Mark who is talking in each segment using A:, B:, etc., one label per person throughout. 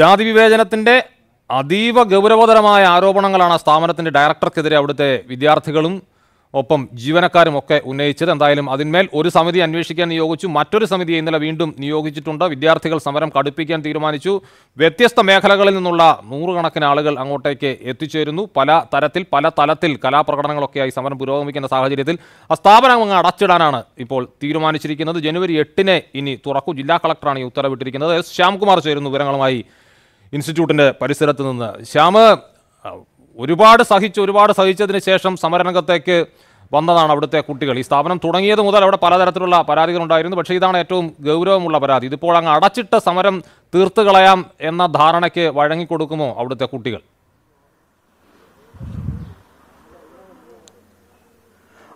A: ജാതി വിവേചനത്തിന്റെ അതീവ ഗൗരവതരമായ ആരോപണങ്ങളാണ് സ്ഥാപനത്തിന്റെ ഡയറക്ടർക്കെതിരെ അവിടുത്തെ വിദ്യാർത്ഥികളും ഒപ്പം ജീവനക്കാരും ഒക്കെ ഉന്നയിച്ചത് എന്തായാലും അതിന്മേൽ ഒരു സമിതി അന്വേഷിക്കാൻ നിയോഗിച്ചു മറ്റൊരു സമിതിയെ ഇന്നലെ വീണ്ടും നിയോഗിച്ചിട്ടുണ്ട് വിദ്യാർത്ഥികൾ സമരം കടുപ്പിക്കാൻ തീരുമാനിച്ചു വ്യത്യസ്ത മേഖലകളിൽ നിന്നുള്ള നൂറുകണക്കിന് ആളുകൾ അങ്ങോട്ടേക്ക് എത്തിച്ചേരുന്നു പല തരത്തിൽ പല തലത്തിൽ കലാപ്രകടനങ്ങളൊക്കെയായി സമരം പുരോഗമിക്കുന്ന സാഹചര്യത്തിൽ ആ സ്ഥാപനം അടച്ചിടാനാണ് ഇപ്പോൾ തീരുമാനിച്ചിരിക്കുന്നത് ജനുവരി എട്ടിന് ഇനി തുറക്കു ജില്ലാ കളക്ടറാണ് ഈ ഉത്തരവിട്ടിരിക്കുന്നത് ശ്യാംകുമാർ ചേരുന്നു വിവരങ്ങളുമായി ഇൻസ്റ്റിറ്റ്യൂട്ടിൻ്റെ പരിസരത്ത് നിന്ന് ശ്യാമ് ഒരുപാട് സഹിച്ച് ഒരുപാട് സഹിച്ചതിന് ശേഷം സമരരംഗത്തേക്ക് വന്നതാണ് അവിടുത്തെ കുട്ടികൾ ഈ സ്ഥാപനം തുടങ്ങിയത് മുതൽ അവിടെ പലതരത്തിലുള്ള പരാതികളുണ്ടായിരുന്നു പക്ഷേ ഇതാണ് ഏറ്റവും ഗൗരവമുള്ള പരാതി ഇതിപ്പോൾ അങ്ങ് അടച്ചിട്ട സമരം തീർത്തു കളയാം എന്ന ധാരണയ്ക്ക് വഴങ്ങിക്കൊടുക്കുമോ അവിടുത്തെ കുട്ടികൾ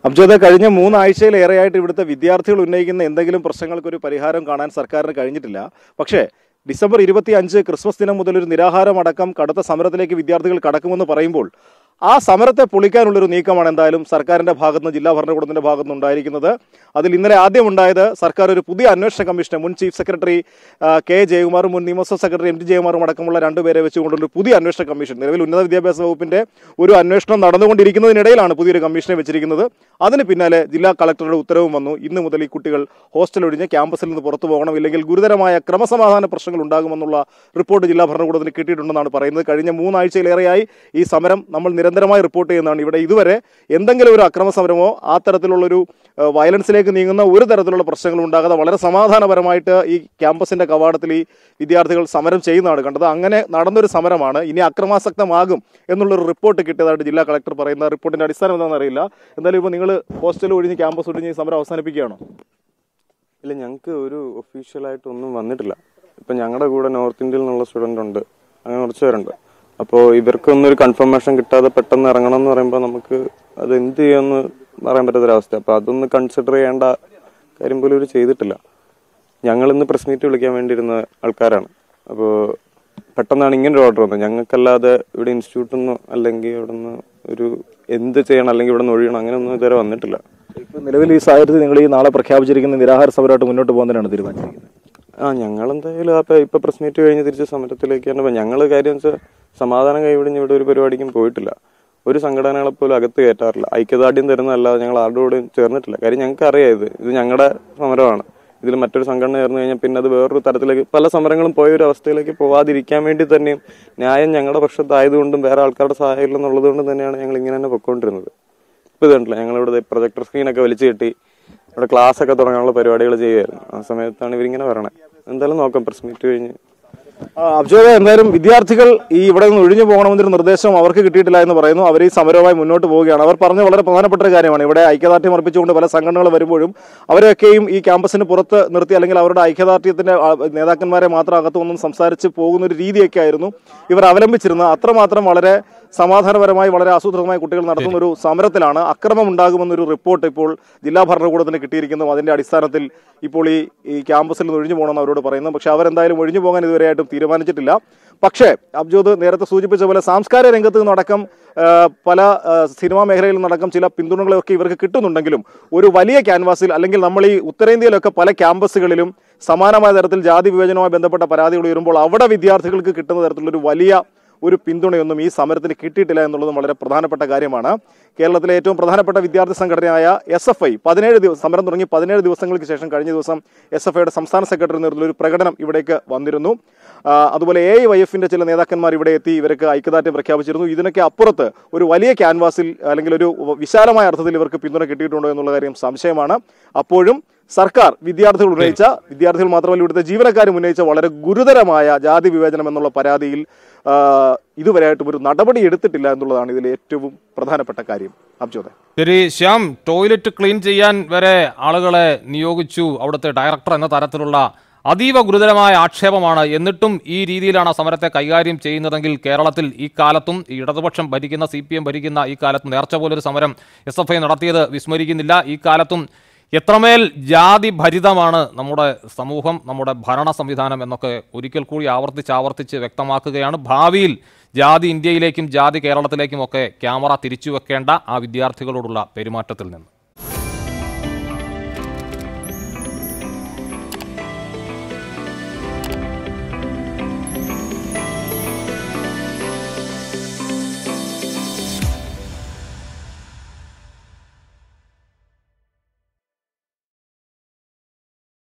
B: അബ്ജോദ കഴിഞ്ഞ മൂന്നാഴ്ചയിലേറെയായിട്ട് ഇവിടുത്തെ വിദ്യാർത്ഥികൾ ഉന്നയിക്കുന്ന എന്തെങ്കിലും പ്രശ്നങ്ങൾക്കൊരു പരിഹാരം കാണാൻ സർക്കാരിന് കഴിഞ്ഞിട്ടില്ല പക്ഷേ ഡിസംബർ ഇരുപത്തി അഞ്ച് ക്രിസ്മസ് ദിനം മുതൽ ഒരു നിരാഹാരമടക്കം കടുത്ത സമരത്തിലേക്ക് വിദ്യാർത്ഥികൾ കടക്കുമെന്ന് പറയുമ്പോൾ ആ സമരത്തെ പൊളിക്കാനുള്ളൊരു നീക്കമാണ് എന്തായാലും സർക്കാരിൻ്റെ ഭാഗത്തുനിന്ന് ജില്ലാ ഭരണകൂടത്തിൻ്റെ ഭാഗത്തുനിന്ന് ഉണ്ടായിരിക്കുന്നത് അതിൽ ഇന്നലെ ആദ്യം ഉണ്ടായത് സർക്കാർ ഒരു പുതിയ അന്വേഷണ കമ്മീഷനെ മുൻ ചീഫ് സെക്രട്ടറി കെ ജയകുമാറും മുൻ നിയമസഭാ സെക്രട്ടറി എം ടി ജയകുമാറും അടക്കമുള്ള രണ്ടുപേരെ വെച്ചുകൊണ്ടൊരു പുതിയ അന്വേഷണ കമ്മീഷൻ നിലവിൽ ഉന്നത വിദ്യാഭ്യാസ വകുപ്പിൻ്റെ ഒരു അന്വേഷണം നടന്നുകൊണ്ടിരിക്കുന്നതിനിടയിലാണ് പുതിയൊരു കമ്മീഷനെ വെച്ചിരിക്കുന്നത് അതിന് പിന്നാലെ ജില്ലാ കളക്ടറുടെ ഉത്തരവും വന്നു ഇന്ന് മുതൽ ഈ കുട്ടികൾ ഹോസ്റ്റൽ ഒഴിഞ്ഞ് ക്യാമ്പസിൽ നിന്ന് പുറത്തു പോകണം ഇല്ലെങ്കിൽ ഗുരുതരമായ ക്രമസമാധാന പ്രശ്നങ്ങൾ ഉണ്ടാകുമെന്നുള്ള റിപ്പോർട്ട് ജില്ലാ ഭരണകൂടത്തിന് കിട്ടിയിട്ടുണ്ടെന്നാണ് പറയുന്നത് കഴിഞ്ഞ മൂന്നാഴ്ചയിലേറെയായി ഈ സമരം നമ്മൾ നിരന്തരമായി റിപ്പോർട്ട് ചെയ്യുന്നതാണ് ഇവിടെ ഇതുവരെ എന്തെങ്കിലും ഒരു അക്രമ സമരമോ ആ തരത്തിലുള്ളൊരു വയലൻസിലേക്ക് നീങ്ങുന്ന ഒരു തരത്തിലുള്ള പ്രശ്നങ്ങളും ഉണ്ടാകാതെ വളരെ സമാധാനപരമായിട്ട് ഈ ക്യാമ്പസിൻ്റെ കവാടത്തിൽ ഈ വിദ്യാർത്ഥികൾ സമരം ചെയ്യുന്നതാണ് കണ്ടത് അങ്ങനെ നടന്നൊരു സമരമാണ് ഇനി അക്രമാസക്തമാകും എന്നുള്ളൊരു റിപ്പോർട്ട് കിട്ടിയതായിട്ട് ജില്ലാ കളക്ടർ പറയുന്ന റിപ്പോർട്ടിന്റെ അടിസ്ഥാനം എന്താണെന്ന് അറിയില്ല എന്തായാലും ഇപ്പോൾ നിങ്ങൾ ഹോസ്റ്റൽ ഒഴിഞ്ഞ് ക്യാമ്പസ് ഒഴിഞ്ഞ് സമരം അവസാനിപ്പിക്കുകയാണോ
C: ഇല്ല ഞങ്ങൾക്ക് ഒരു ഒഫീഷ്യലായിട്ടൊന്നും വന്നിട്ടില്ല ഇപ്പം ഞങ്ങളുടെ കൂടെ നോർത്ത് ഇന്ത്യയിൽ നിന്നുള്ള സ്റ്റുഡൻ്റ് ഉണ്ട് അങ്ങനെ കുറച്ച് പേരുണ്ട് അപ്പോൾ ഇവർക്കൊന്നും ഒരു കൺഫർമേഷൻ കിട്ടാതെ പെട്ടെന്ന് ഇറങ്ങണം എന്ന് പറയുമ്പോൾ നമുക്ക് അത് എന്ത് ചെയ്യുമെന്ന് പറയാൻ പറ്റാത്തൊരവസ്ഥ അപ്പോൾ അതൊന്ന് കൺസിഡർ ചെയ്യേണ്ട കാര്യം പോലും ഇവർ ചെയ്തിട്ടില്ല ഞങ്ങൾ ഇന്ന് പ്രസ് മീറ്റ് വിളിക്കാൻ വേണ്ടിയിരുന്ന ആൾക്കാരാണ് അപ്പോൾ പെട്ടെന്നാണ് ഇങ്ങനെ ഒരു ഓർഡർ വന്നത് ഞങ്ങൾക്കല്ലാതെ ഇവിടെ ഇൻസ്റ്റിറ്റ്യൂട്ടിൽ നിന്ന് അല്ലെങ്കിൽ ഇവിടെ നിന്ന് ഒരു എന്ത് ചെയ്യണം അല്ലെങ്കിൽ ഇവിടെ നിന്ന് ഒഴിയണം അങ്ങനെയൊന്നും ഇതുവരെ വന്നിട്ടില്ല
B: ഇപ്പോൾ നിലവിൽ ഈ സാഹചര്യത്തിൽ നിങ്ങൾ ഈ നാളെ പ്രഖ്യാപിച്ചിരിക്കുന്ന നിരാഹാര സമരമായിട്ട് മുന്നോട്ട് പോകുന്നതിനാണ്
C: തീരുമാനിച്ചിരിക്കുന്നത് ആ ഞങ്ങൾ എന്തായാലും അപ്പം പ്രസ് മീറ്റ് കഴിഞ്ഞ് തിരിച്ച് സമരത്തിലേക്ക് ഞങ്ങൾ കാര്യം വെച്ചാൽ സമാധാനം കൈവിടിഞ്ഞ് ഇവിടെ ഒരു പരിപാടിക്കും പോയിട്ടില്ല ഒരു സംഘടനകളെ പോലും അകത്ത് കയറ്റാറില്ല ഐക്യദാർഢ്യം തരുന്നതല്ലാതെ ഞങ്ങൾ ആരുടെ കൂടെ ചേർന്നിട്ടില്ല കാര്യം ഞങ്ങൾക്ക് അറിയാം ഇത് ഞങ്ങളുടെ സമരമാണ് ഇതിൽ മറ്റൊരു സംഘടന ചേർന്ന് കഴിഞ്ഞാൽ പിന്നെ അത് വേറൊരു തരത്തിലേക്ക് പല സമരങ്ങളും പോയ ഒരു അവസ്ഥയിലേക്ക് പോവാതിരിക്കാൻ വേണ്ടി തന്നെയും ന്യായം ഞങ്ങളുടെ പക്ഷത്തായതുകൊണ്ടും വേറെ ആൾക്കാരുടെ സഹായമില്ല എന്നുള്ളതുകൊണ്ടും കൊണ്ടും തന്നെയാണ് ഞങ്ങൾ ഇങ്ങനെ തന്നെ പൊക്കോണ്ടിരുന്നത് ഇപ്പോൾ ഇതുണ്ടല്ലോ ഞങ്ങളിവിടെ പ്രൊജക്ടർ സ്ക്രീനൊക്കെ വലിച്ചു കെട്ടി ഇവിടെ ക്ലാസ് ഒക്കെ തുടങ്ങാനുള്ള പരിപാടികൾ ചെയ്യുമായിരുന്നു ആ സമയത്താണ് ഇവരിങ്ങനെ പറയണത് എന്തായാലും നോക്കാം പ്രസ് മീറ്റ് കഴിഞ്ഞ്
B: അബ്ജോയെ എന്തായാലും വിദ്യാർത്ഥികൾ ഈ ഇവിടെ നിന്ന് ഒഴിഞ്ഞു പോകണമെന്നൊരു നിർദ്ദേശം അവർക്ക് കിട്ടിയിട്ടില്ല എന്ന് പറയുന്നു അവർ ഈ സമരവുമായി മുന്നോട്ട് പോവുകയാണ് അവർ പറഞ്ഞ വളരെ പ്രധാനപ്പെട്ട ഒരു കാര്യമാണ് ഇവിടെ ഐക്യദാർഢ്യം അർപ്പിച്ചുകൊണ്ട് പല സംഘടനകൾ വരുമ്പോഴും അവരെയൊക്കെയും ഈ ക്യാമ്പസിന് പുറത്ത് നിർത്തി അല്ലെങ്കിൽ അവരുടെ ഐക്യദാർഢ്യത്തിന്റെ നേതാക്കന്മാരെ മാത്രം അകത്തു നിന്നും സംസാരിച്ച് പോകുന്ന ഒരു രീതിയൊക്കെ ആയിരുന്നു ഇവർ അവലംബിച്ചിരുന്നത് അത്രമാത്രം വളരെ സമാധാനപരമായി വളരെ ആസൂത്രിതമായി കുട്ടികൾ നടത്തുന്ന ഒരു സമരത്തിലാണ് അക്രമം ഉണ്ടാകുമെന്നൊരു റിപ്പോർട്ട് ഇപ്പോൾ ജില്ലാ ഭരണകൂടത്തിന് കിട്ടിയിരിക്കുന്നു അതിന്റെ അടിസ്ഥാനത്തിൽ ഇപ്പോൾ ഈ ഈ ക്യാമ്പസിൽ നിന്ന് ഒഴിഞ്ഞു പോകണമെന്ന് അവരോട് പറയുന്നു പക്ഷേ അവരെന്തായാലും ഒഴിഞ്ഞു പോകാൻ ഇതുവരെ ആയിട്ടും തീരുമാനിച്ചിട്ടില്ല പക്ഷേ അബ്ജോദ് നേരത്തെ സൂചിപ്പിച്ച പോലെ സാംസ്കാരിക രംഗത്ത് നിന്നടക്കം പല സിനിമാ മേഖലയിൽ നിന്നടക്കം ചില പിന്തുണകളൊക്കെ ഇവർക്ക് കിട്ടുന്നുണ്ടെങ്കിലും ഒരു വലിയ ക്യാൻവാസിൽ അല്ലെങ്കിൽ നമ്മൾ ഈ ഉത്തരേന്ത്യയിലൊക്കെ പല ക്യാമ്പസുകളിലും സമാനമായ തരത്തിൽ ജാതി വിവേചനവുമായി ബന്ധപ്പെട്ട പരാതികൾ ഉയരുമ്പോൾ അവിടെ വിദ്യാർത്ഥികൾക്ക് കിട്ടുന്ന തരത്തിലൊരു വലിയ ഒരു പിന്തുണയൊന്നും ഈ സമരത്തിന് കിട്ടിയിട്ടില്ല എന്നുള്ളതും വളരെ പ്രധാനപ്പെട്ട കാര്യമാണ് കേരളത്തിലെ ഏറ്റവും പ്രധാനപ്പെട്ട വിദ്യാർത്ഥി സംഘടനയായ എസ് എഫ് ഐ പതിനേഴ് ദിവസം സമരം തുടങ്ങി പതിനേഴ് ദിവസങ്ങൾക്ക് ശേഷം കഴിഞ്ഞ ദിവസം എസ് എഫ് ഐയുടെ സംസ്ഥാന സെക്രട്ടറി നേതൃത്വത്തിൽ ഒരു പ്രകടനം ഇവിടേക്ക് വന്നിരുന്നു അതുപോലെ എ വൈ എഫിന്റെ ചില നേതാക്കന്മാർ ഇവിടെ എത്തി ഇവർക്ക് ഐക്യദാർഢ്യം പ്രഖ്യാപിച്ചിരുന്നു ഇതിനൊക്കെ അപ്പുറത്ത് ഒരു വലിയ ക്യാൻവാസിൽ അല്ലെങ്കിൽ ഒരു വിശാലമായ അർത്ഥത്തിൽ ഇവർക്ക് പിന്തുണ കിട്ടിയിട്ടുണ്ടോ എന്നുള്ള കാര്യം സംശയമാണ് അപ്പോഴും സർക്കാർ വിദ്യാർത്ഥികൾ ഉന്നയിച്ച വിദ്യാർത്ഥികൾ മാത്രമല്ല ഇവിടുത്തെ ജീവനക്കാരും ഉന്നയിച്ച വളരെ ഗുരുതരമായ ജാതി വിവേചനം എന്നുള്ള പരാതിയിൽ ഇതുവരെയായിട്ടും ഒരു നടപടി എടുത്തിട്ടില്ല എന്നുള്ളതാണ് ഇതിലെ ഏറ്റവും പ്രധാനപ്പെട്ട കാര്യം അബ്ജോദ്
A: ശരി ശ്യാം ടോയ്ലറ്റ് ക്ലീൻ ചെയ്യാൻ വരെ ആളുകളെ നിയോഗിച്ചു അവിടുത്തെ ഡയറക്ടർ എന്ന തരത്തിലുള്ള അതീവ ഗുരുതരമായ ആക്ഷേപമാണ് എന്നിട്ടും ഈ രീതിയിലാണ് സമരത്തെ കൈകാര്യം ചെയ്യുന്നതെങ്കിൽ കേരളത്തിൽ ഈ കാലത്തും ഈ ഇടതുപക്ഷം ഭരിക്കുന്ന സി ഭരിക്കുന്ന ഈ കാലത്തും നേർച്ച പോലൊരു സമരം എസ് നടത്തിയത് വിസ്മരിക്കുന്നില്ല ഈ കാലത്തും എത്രമേൽ ജാതി ഭരിതമാണ് നമ്മുടെ സമൂഹം നമ്മുടെ ഭരണ സംവിധാനം എന്നൊക്കെ ഒരിക്കൽ കൂടി ആവർത്തിച്ച് ആവർത്തിച്ച് വ്യക്തമാക്കുകയാണ് ഭാവിയിൽ ജാതി ഇന്ത്യയിലേക്കും ജാതി കേരളത്തിലേക്കുമൊക്കെ ക്യാമറ തിരിച്ചു വെക്കേണ്ട ആ വിദ്യാർത്ഥികളോടുള്ള പെരുമാറ്റത്തിൽ നിന്ന്